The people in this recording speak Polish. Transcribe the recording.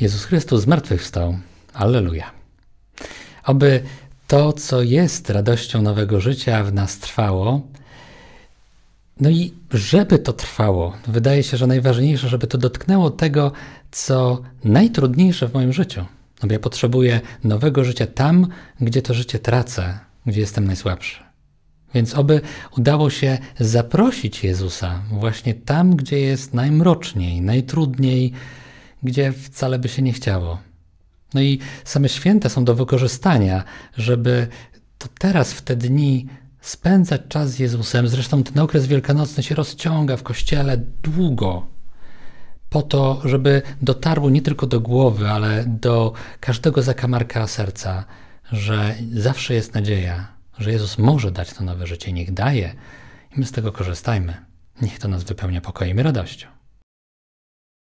Jezus Chrystus zmartwychwstał. Alleluja. Aby to, co jest radością nowego życia w nas trwało, no i żeby to trwało, wydaje się, że najważniejsze, żeby to dotknęło tego, co najtrudniejsze w moim życiu. No bo ja potrzebuję nowego życia tam, gdzie to życie tracę, gdzie jestem najsłabszy. Więc oby udało się zaprosić Jezusa właśnie tam, gdzie jest najmroczniej, najtrudniej, gdzie wcale by się nie chciało. No i same święta są do wykorzystania, żeby to teraz w te dni spędzać czas z Jezusem. Zresztą ten okres wielkanocny się rozciąga w kościele długo, po to, żeby dotarło nie tylko do głowy, ale do każdego zakamarka serca, że zawsze jest nadzieja, że Jezus może dać to nowe życie, niech daje i my z tego korzystajmy. Niech to nas wypełnia pokojem i radością.